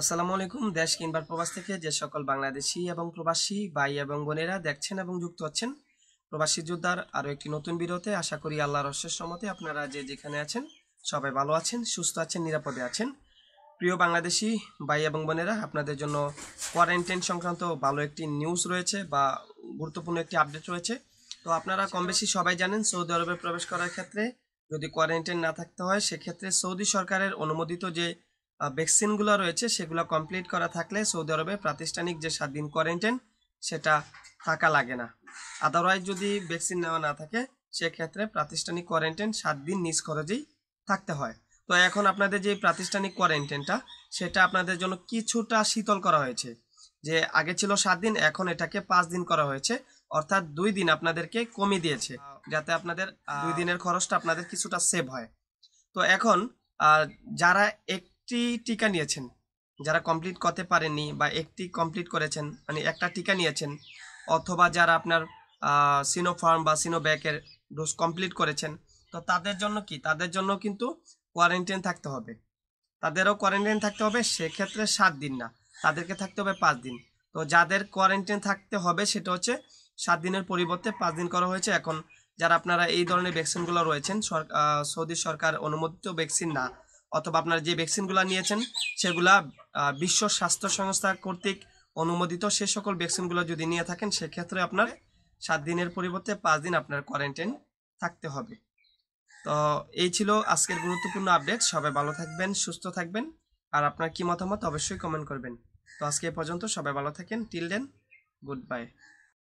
আসসালামু আলাইকুম দেশ কিনবার প্রবাস থেকে যে সকল বাংলাদেশি এবং প্রবাসী ভাই এবং বোনেরা দেখছেন এবং যুক্ত হচ্ছেন প্রবাসী যোদ্ধার আরও একটি নতুন বিরতে আশা করি আল্লাহর রহস্যের সমতে আপনারা যে যেখানে আছেন সবাই ভালো আছেন সুস্থ আছেন নিরাপদে আছেন প্রিয় বাংলাদেশি ভাই এবং বোনেরা আপনাদের জন্য কোয়ারেন্টাইন সংক্রান্ত ভালো একটি নিউজ রয়েছে বা গুরুত্বপূর্ণ একটি আপডেট রয়েছে তো আপনারা কম বেশি সবাই জানেন সৌদি আরবে প্রবেশ করার ক্ষেত্রে যদি কোয়ারেন্টাইন না থাকতে হয় সেক্ষেত্রে সৌদি সরকারের অনুমোদিত যে ভ্যাকসিনগুলো রয়েছে সেগুলো কমপ্লিট করা থাকলে সৌদি আরবে প্রাতিষ্ঠানিক যে সাত দিন কোয়ারেন্টাইন সেটা থাকা লাগে না আদারওয়াইজ যদি ভ্যাকসিন নেওয়া না থাকে সেক্ষেত্রে প্রাতিষ্ঠানিক কোয়ারেন্টাইন সাত দিন নিজ খরচেই থাকতে হয় তো এখন আপনাদের যে প্রাতিষ্ঠানিক কোয়ারেন্টাইনটা সেটা আপনাদের জন্য কিছুটা শীতল করা হয়েছে যে আগে ছিল সাত দিন এখন এটাকে পাঁচ দিন করা হয়েছে অর্থাৎ দুই দিন আপনাদেরকে কমিয়ে দিয়েছে যাতে আপনাদের দুই দিনের খরচটা আপনাদের কিছুটা সেভ হয় তো এখন যারা এক একটি টিকা নিয়েছেন যারা কমপ্লিট করতে পারেননি বা একটি কমপ্লিট করেছেন মানে একটা টিকা নিয়েছেন অথবা যারা আপনার সিনোফার্ম বা সিনোব্যাকের ডোজ কমপ্লিট করেছেন তো তাদের জন্য কি তাদের জন্য কিন্তু কোয়ারেন্টাইন থাকতে হবে তাদেরও কোয়ারেন্টাইন থাকতে হবে সেক্ষেত্রে সাত দিন না তাদেরকে থাকতে হবে পাঁচ দিন তো যাদের কোয়ারেন্টাইন থাকতে হবে সেটা হচ্ছে সাত দিনের পরিবর্তে পাঁচ দিন করা হয়েছে এখন যারা আপনারা এই ধরনের ভ্যাকসিনগুলো রয়েছেন সৌদি সরকার অনুমোদিত ভ্যাকসিন না অথবা আপনারা যে ভ্যাকসিনগুলো নিয়েছেন সেগুলা বিশ্ব স্বাস্থ্য সংস্থা কর্তৃক অনুমোদিত সে সকল ভ্যাকসিনগুলো যদি নিয়ে থাকেন সেক্ষেত্রে আপনার সাত দিনের পরিবর্তে পাঁচ দিন আপনার কোয়ারেন্টাইন থাকতে হবে তো এই ছিল আজকের গুরুত্বপূর্ণ আপডেট সবাই ভালো থাকবেন সুস্থ থাকবেন আর আপনার কি মতামত অবশ্যই কমেন্ট করবেন তো আজকে এ পর্যন্ত সবাই ভালো থাকেন টিল দেন গুড বাই